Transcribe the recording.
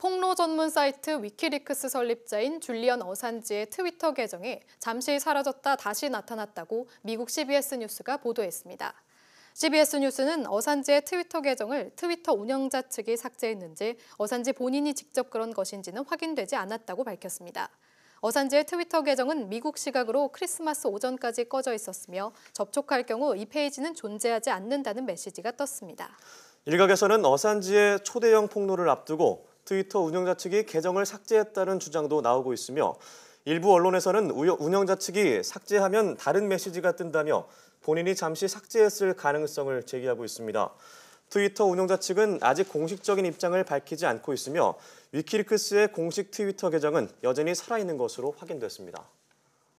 폭로 전문 사이트 위키리크스 설립자인 줄리언 어산지의 트위터 계정이 잠시 사라졌다 다시 나타났다고 미국 CBS 뉴스가 보도했습니다. CBS 뉴스는 어산지의 트위터 계정을 트위터 운영자 측이 삭제했는지 어산지 본인이 직접 그런 것인지는 확인되지 않았다고 밝혔습니다. 어산지의 트위터 계정은 미국 시각으로 크리스마스 오전까지 꺼져 있었으며 접촉할 경우 이 페이지는 존재하지 않는다는 메시지가 떴습니다. 일각에서는 어산지의 초대형 폭로를 앞두고 트위터 운영자 측이 계정을 삭제했다는 주장도 나오고 있으며 일부 언론에서는 운영자 측이 삭제하면 다른 메시지가 뜬다며 본인이 잠시 삭제했을 가능성을 제기하고 있습니다. 트위터 운영자 측은 아직 공식적인 입장을 밝히지 않고 있으며 위키리크스의 공식 트위터 계정은 여전히 살아있는 것으로 확인됐습니다.